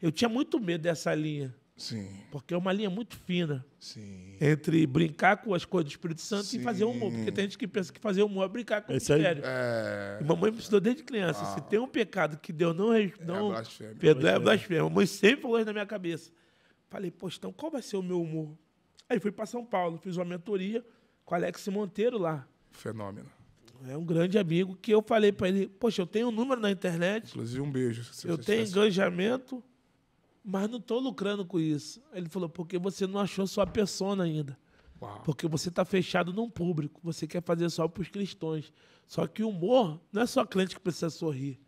Eu tinha muito medo dessa linha. Sim. Porque é uma linha muito fina. Sim. Entre brincar com as coisas do Espírito Santo Sim. e fazer humor. Porque tem gente que pensa que fazer humor é brincar com Esse é o mistério. É... E mamãe me ensinou desde criança. Ah. Se tem um pecado que Deus não, é não é, é blasfêmia. é blasfêmia. Mamãe sempre falou isso na minha cabeça. Falei, poxa, então qual vai ser o meu humor? Aí fui para São Paulo, fiz uma mentoria com Alex Monteiro lá. Fenômeno. É um grande amigo que eu falei para ele, poxa, eu tenho um número na internet. Inclusive um beijo. eu tenho tivesse... engajamento mas não estou lucrando com isso. Ele falou, porque você não achou sua persona ainda. Uau. Porque você está fechado num público, você quer fazer só para os cristãos. Só que o humor não é só crente que precisa sorrir.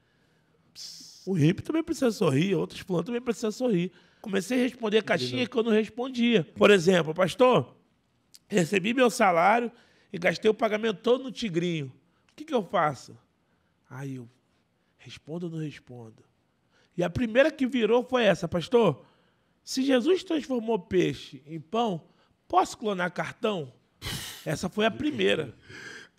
O hippie também precisa sorrir, outros planos também precisam sorrir. Comecei a responder caixinha que eu não respondia. Por exemplo, pastor, recebi meu salário e gastei o pagamento todo no tigrinho. O que, que eu faço? Aí eu respondo ou não respondo? E a primeira que virou foi essa, pastor. Se Jesus transformou peixe em pão, posso clonar cartão? Essa foi a primeira.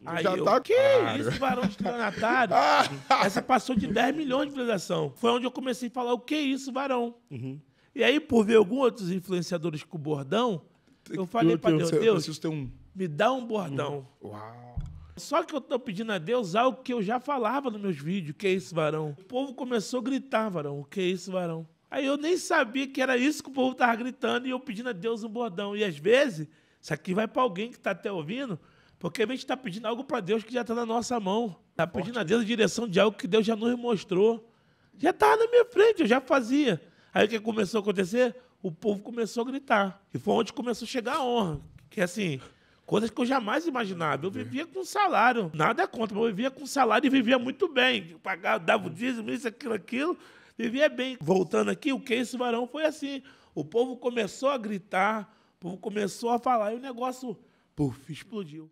Aí Já tá que claro. isso, varão estelionatário? Essa passou de 10 milhões de visualização. Foi onde eu comecei a falar, o que é isso, varão? Uhum. E aí, por ver alguns outros influenciadores com bordão, eu falei para Deus, Deus, Deus um... me dá um bordão. Uhum. Uau. Só que eu estou pedindo a Deus algo que eu já falava nos meus vídeos: que é isso, varão? O povo começou a gritar, varão: o que é isso, varão? Aí eu nem sabia que era isso que o povo estava gritando e eu pedindo a Deus um bordão. E às vezes, isso aqui vai para alguém que está até ouvindo, porque a gente está pedindo algo para Deus que já está na nossa mão. Está pedindo a Deus a direção de algo que Deus já nos mostrou. Já estava tá na minha frente, eu já fazia. Aí o que começou a acontecer? O povo começou a gritar. E foi onde começou a chegar a honra. Que é assim, Coisas que eu jamais imaginava. Eu é. vivia com salário, nada contra, mas eu vivia com salário e vivia muito bem. Pagava, dava o dízimo, isso, aquilo, aquilo. Vivia bem. Voltando aqui, o que isso varão foi assim. O povo começou a gritar, o povo começou a falar e o negócio, puf, explodiu.